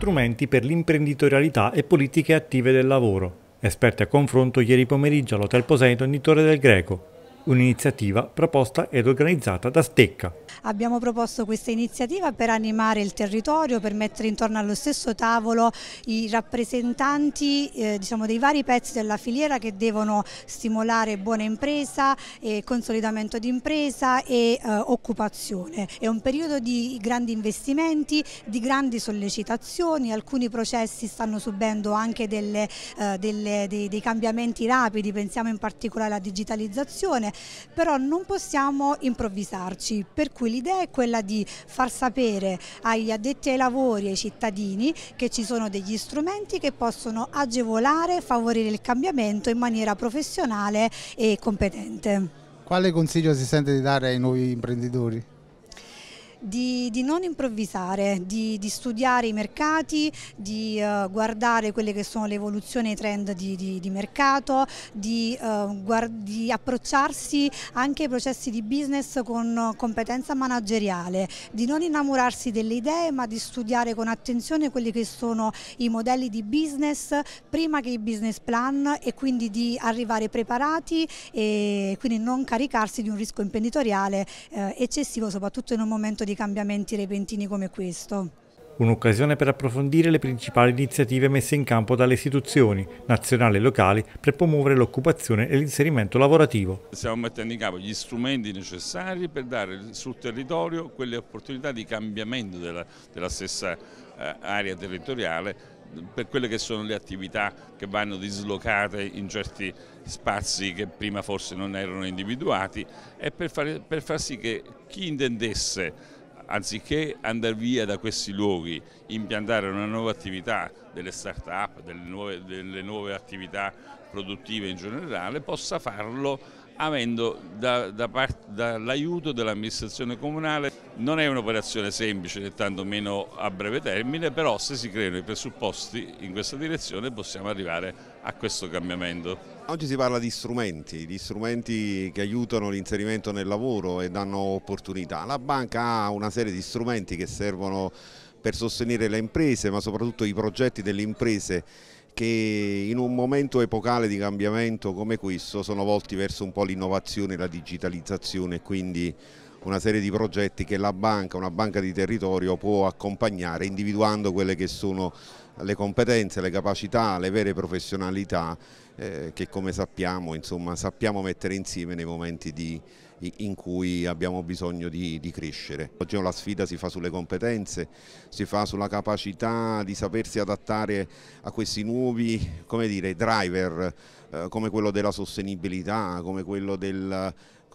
strumenti per l'imprenditorialità e politiche attive del lavoro. Esperti a confronto ieri pomeriggio all'Hotel Poseidon di Torre del Greco un'iniziativa proposta ed organizzata da Stecca. Abbiamo proposto questa iniziativa per animare il territorio, per mettere intorno allo stesso tavolo i rappresentanti eh, diciamo, dei vari pezzi della filiera che devono stimolare buona impresa, eh, consolidamento di impresa e eh, occupazione. È un periodo di grandi investimenti, di grandi sollecitazioni, alcuni processi stanno subendo anche delle, eh, delle, dei, dei cambiamenti rapidi, pensiamo in particolare alla digitalizzazione, però non possiamo improvvisarci, per cui l'idea è quella di far sapere agli addetti ai lavori, ai cittadini, che ci sono degli strumenti che possono agevolare, favorire il cambiamento in maniera professionale e competente. Quale consiglio si sente di dare ai nuovi imprenditori? di, di non improvvisare, di, di, studiare i mercati, di uh, guardare quelle che sono le evoluzioni e i trend di, di mercato, uh, di, approcciarsi anche ai processi di business con competenza manageriale, di non innamorarsi delle idee ma di studiare con attenzione quelli che sono i modelli di business prima che i business plan e quindi di arrivare preparati e quindi non caricarsi di un rischio imprenditoriale eh, eccessivo soprattutto in un momento di di cambiamenti repentini come questo. Un'occasione per approfondire le principali iniziative messe in campo dalle istituzioni nazionali e locali per promuovere l'occupazione e l'inserimento lavorativo. Stiamo mettendo in campo gli strumenti necessari per dare sul territorio quelle opportunità di cambiamento della, della stessa eh, area territoriale per quelle che sono le attività che vanno dislocate in certi spazi che prima forse non erano individuati e per far, per far sì che chi intendesse anziché andare via da questi luoghi, impiantare una nuova attività delle start-up, delle delle nuove attività produttive in generale, possa farlo avendo da, da dell'amministrazione comunale. Non è un'operazione semplice né tantomeno a breve termine, però se si creano i presupposti in questa direzione possiamo arrivare a questo cambiamento. Oggi si parla di strumenti, di strumenti che aiutano l'inserimento nel lavoro e danno opportunità. La banca ha una serie di strumenti che servono per sostenere le imprese, ma soprattutto i progetti delle imprese che in un momento epocale di cambiamento come questo sono volti verso un po' l'innovazione, la digitalizzazione e quindi una serie di progetti che la banca, una banca di territorio può accompagnare individuando quelle che sono le competenze, le capacità, le vere professionalità eh, che come sappiamo insomma, sappiamo mettere insieme nei momenti di, in cui abbiamo bisogno di, di, crescere. Oggi la sfida si fa sulle competenze, si fa sulla capacità di sapersi adattare a questi nuovi come dire, driver eh, come quello della sostenibilità, come quello del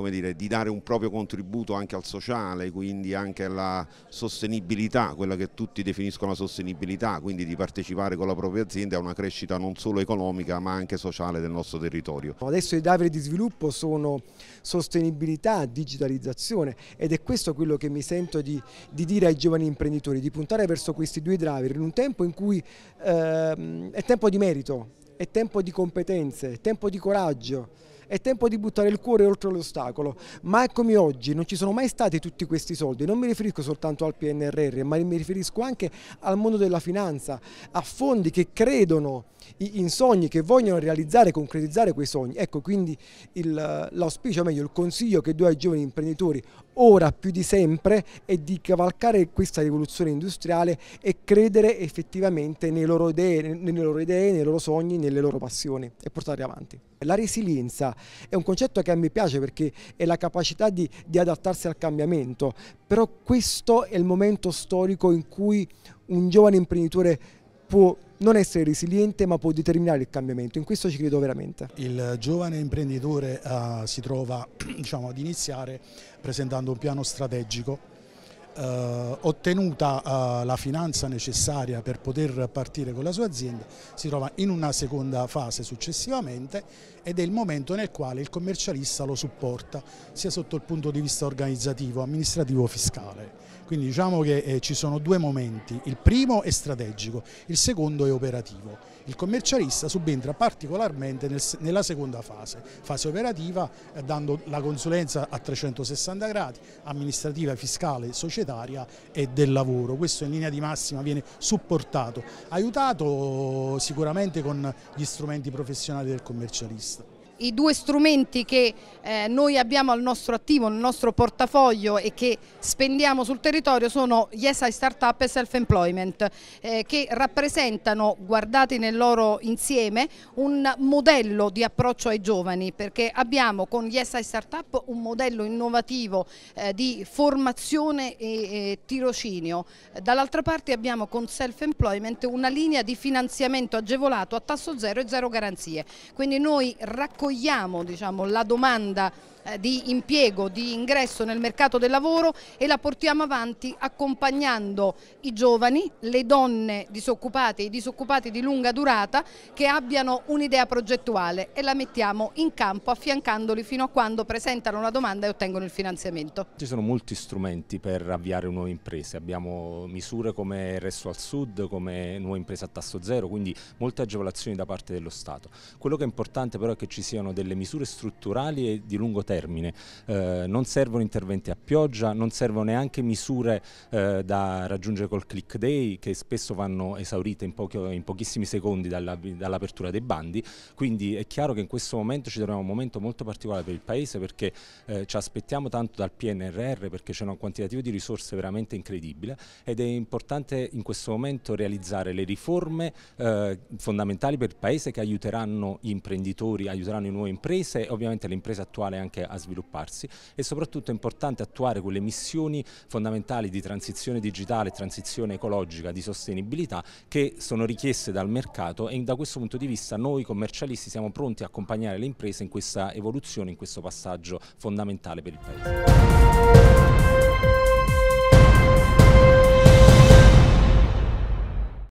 dire, di dare un proprio contributo anche al sociale, quindi anche alla sostenibilità, quella che tutti definiscono la sostenibilità, quindi di partecipare con la propria azienda a una crescita non solo economica ma anche sociale del nostro territorio. Adesso i driver di sviluppo sono sostenibilità, digitalizzazione ed è questo quello che mi sento di, di dire ai giovani imprenditori, di puntare verso questi due driver in un tempo in cui eh, è tempo di merito, è tempo di competenze, è tempo di coraggio è tempo di buttare il cuore oltre l'ostacolo. Ma eccomi oggi, non ci sono mai stati tutti questi soldi, non mi riferisco soltanto al PNRR, ma mi riferisco anche al mondo della finanza, a fondi che credono in sogni, che vogliono realizzare, concretizzare quei sogni. Ecco quindi l'auspicio, o meglio il consiglio che do ai giovani imprenditori ora più di sempre è di cavalcare questa rivoluzione industriale e credere effettivamente loro idee, nelle loro idee, nei loro sogni, nelle loro passioni e portarle avanti. La resilienza è un concetto che a me piace perché è la capacità di, di adattarsi al cambiamento, però questo è il momento storico in cui un giovane imprenditore può non essere resiliente ma può determinare il cambiamento, in questo ci credo veramente. Il giovane imprenditore eh, si trova diciamo, ad iniziare presentando un piano strategico eh, ottenuta eh, la finanza necessaria per poter partire con la sua azienda, si trova in una seconda fase successivamente ed è il momento nel quale il commercialista lo supporta sia sotto il punto di vista organizzativo, amministrativo, fiscale. Quindi diciamo che eh, ci sono due momenti, il primo è strategico, il secondo è operativo. Il commercialista subentra particolarmente nel, nella seconda fase, fase operativa eh, dando la consulenza a 360 gradi, amministrativa, fiscale, società monetaria e del lavoro. Questo in linea di massima viene supportato, aiutato sicuramente con gli strumenti professionali del commercialista i due strumenti che eh, noi abbiamo al nostro attivo, nel nostro portafoglio e che spendiamo sul territorio sono Yes I Startup e Self Employment eh, che rappresentano, guardati nel loro insieme, un modello di approccio ai giovani perché abbiamo con Yes I Startup un modello innovativo eh, di formazione e, e tirocinio. Dall'altra parte abbiamo con Self Employment una linea di finanziamento agevolato a tasso zero e zero garanzie. Quindi noi raccontiamo accogliamo diciamo, la domanda eh, di impiego, di ingresso nel mercato del lavoro e la portiamo avanti accompagnando i giovani, le donne disoccupate e i disoccupati di lunga durata che abbiano un'idea progettuale e la mettiamo in campo affiancandoli fino a quando presentano la domanda e ottengono il finanziamento. Ci sono molti strumenti per avviare nuove imprese, abbiamo misure come Resto al Sud, come nuove imprese a tasso zero, quindi molte agevolazioni da parte dello Stato. Quello che è importante però è che ci siano delle misure strutturali e di lungo termine termine. Eh, non servono interventi a pioggia, non servono neanche misure eh, da raggiungere col click day che spesso vanno esaurite in, pochi, in pochissimi secondi dall'apertura dall dei bandi, quindi è chiaro che in questo momento ci troviamo un momento molto particolare per il Paese perché eh, ci aspettiamo tanto dal PNRR perché c'è un quantitativo di risorse veramente incredibile ed è importante in questo momento realizzare le riforme eh, fondamentali per il Paese che aiuteranno gli imprenditori, aiuteranno le nuove imprese e ovviamente le imprese attuali anche a svilupparsi e soprattutto è importante attuare quelle missioni fondamentali di transizione digitale, transizione ecologica, di sostenibilità che sono richieste dal mercato e da questo punto di vista noi commercialisti siamo pronti a accompagnare le imprese in questa evoluzione, in questo passaggio fondamentale per il Paese.